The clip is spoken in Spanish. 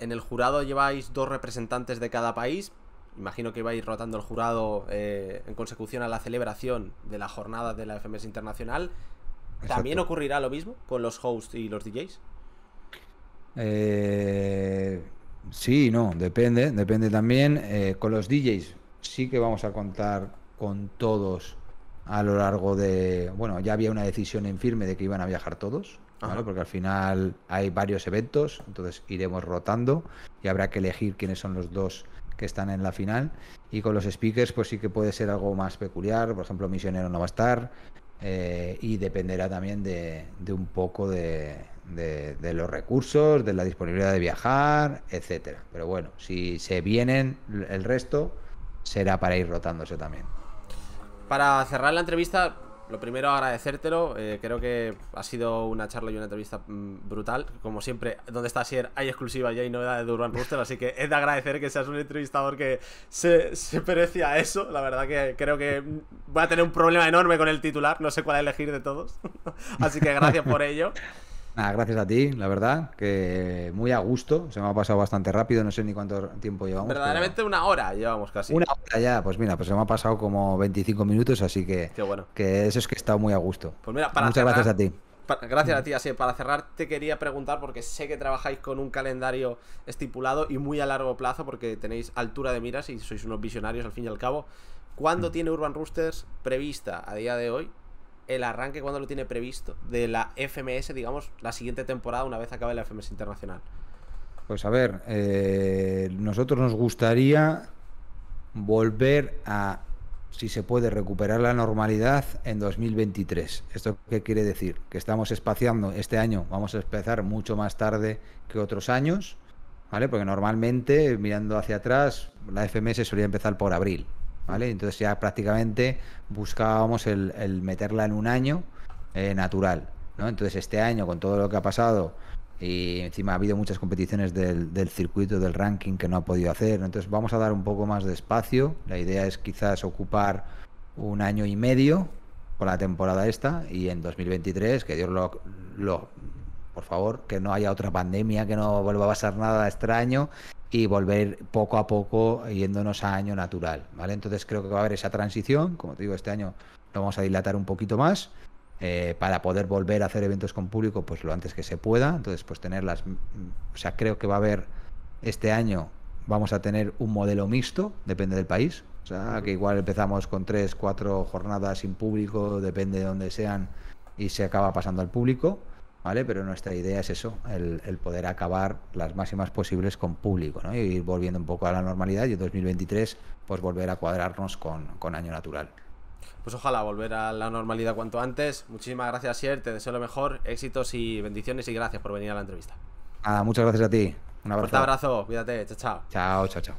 en el jurado lleváis dos representantes de cada país. Imagino que vais rotando el jurado eh, en consecución a la celebración de la jornada de la FMS Internacional. ¿También ocurrirá lo mismo con los hosts y los DJs? Eh, sí, no, depende, depende también. Eh, con los DJs sí que vamos a contar con todos a lo largo de. Bueno, ya había una decisión en firme de que iban a viajar todos, porque al final hay varios eventos, entonces iremos rotando y habrá que elegir quiénes son los dos que están en la final. Y con los speakers, pues sí que puede ser algo más peculiar, por ejemplo, Misionero no va a estar, eh, y dependerá también de, un poco de, de, los recursos, de la disponibilidad de viajar, etcétera. Pero bueno, si se vienen el resto, será para ir rotándose también. Para cerrar la entrevista, lo primero agradecértelo. Eh, creo que ha sido una charla y una entrevista mm, brutal. Como siempre, donde está Sier hay exclusiva y hay novedades de durban Rooster, así que es de agradecer que seas un entrevistador que se, perece a eso. La verdad que creo que voy a tener un problema enorme con el titular, no sé cuál elegir de todos. así que gracias por ello gracias a ti, la verdad, que muy a gusto, se me ha pasado bastante rápido, no sé ni cuánto tiempo llevamos. Verdaderamente una hora llevamos casi. Una hora ya, pues mira, pues se me ha pasado como 25 minutos, así que, que eso es que he estado muy a gusto. Pues Muchas gracias a ti. gracias a mm. ti, así, para cerrar te quería preguntar, porque sé que trabajáis con un calendario estipulado y muy a largo plazo, porque tenéis altura de miras y sois unos visionarios al fin y al cabo. ¿Cuándo mm. tiene Urban Roosters prevista a día de hoy el arranque cuando lo tiene previsto de la FMS, digamos, la siguiente temporada una vez acabe la FMS internacional? Pues a ver, eh, nosotros nos gustaría volver a, si se puede, recuperar la normalidad en 2023. ¿Esto qué quiere decir? Que estamos espaciando este año, vamos a empezar mucho más tarde que otros años, ¿vale? Porque normalmente, mirando hacia atrás, la FMS solía empezar por abril, entonces ya prácticamente buscábamos el, meterla en un año eh, natural, ¿no? Entonces este año, con todo lo que ha pasado, y encima ha habido muchas competiciones del, circuito, del ranking que no ha podido hacer, entonces vamos a dar un poco más de espacio, la idea es quizás ocupar un año y medio por la temporada esta y en 2023, que Dios lo, lo por favor, que no haya otra pandemia, que no vuelva a pasar nada extraño y volver poco a poco yéndonos a año natural, ¿vale? Entonces creo que va a haber esa transición, como te digo, este año lo vamos a dilatar un poquito más eh, para poder volver a hacer eventos con público pues lo antes que se pueda, entonces pues tenerlas, mm, o sea, creo que va a haber este año vamos a tener un modelo mixto, depende del país, o sea, que igual empezamos con tres, cuatro jornadas sin público, depende de dónde sean y se acaba pasando al público. Pero nuestra idea es eso, el, poder acabar las máximas posibles con público, ¿no? Y ir volviendo un poco a la normalidad y en 2023, pues volver a cuadrarnos con, año natural. Pues ojalá volver a la normalidad cuanto antes. Muchísimas gracias, Sier. Te deseo lo mejor, éxitos y bendiciones y gracias por venir a la entrevista. Ah, muchas gracias a ti. Un abrazo. Un abrazo, cuídate, chao, chao. Chao, chao, chao.